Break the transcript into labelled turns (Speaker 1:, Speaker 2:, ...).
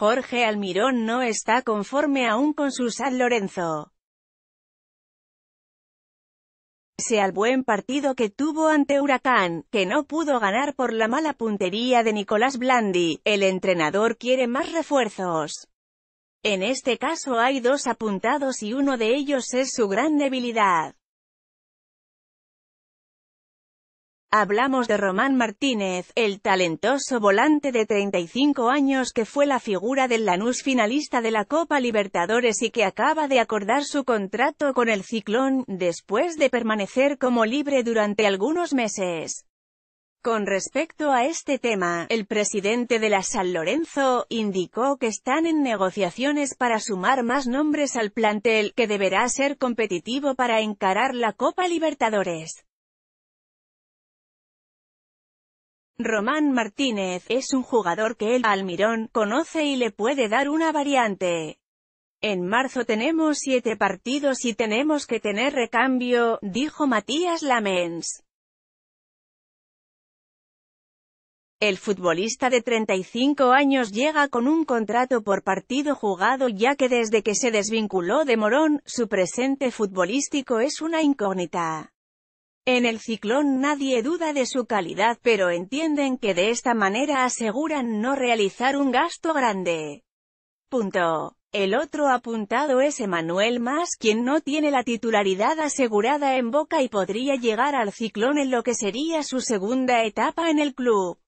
Speaker 1: Jorge Almirón no está conforme aún con su San Lorenzo. Sea al buen partido que tuvo ante Huracán, que no pudo ganar por la mala puntería de Nicolás Blandi, el entrenador quiere más refuerzos. En este caso hay dos apuntados y uno de ellos es su gran debilidad. Hablamos de Román Martínez, el talentoso volante de 35 años que fue la figura del Lanús finalista de la Copa Libertadores y que acaba de acordar su contrato con el Ciclón, después de permanecer como libre durante algunos meses. Con respecto a este tema, el presidente de la San Lorenzo, indicó que están en negociaciones para sumar más nombres al plantel, que deberá ser competitivo para encarar la Copa Libertadores. Román Martínez, es un jugador que el Almirón conoce y le puede dar una variante. En marzo tenemos siete partidos y tenemos que tener recambio, dijo Matías Lamens. El futbolista de 35 años llega con un contrato por partido jugado ya que desde que se desvinculó de Morón, su presente futbolístico es una incógnita. En el ciclón nadie duda de su calidad pero entienden que de esta manera aseguran no realizar un gasto grande. Punto. El otro apuntado es Emanuel Mas quien no tiene la titularidad asegurada en Boca y podría llegar al ciclón en lo que sería su segunda etapa en el club.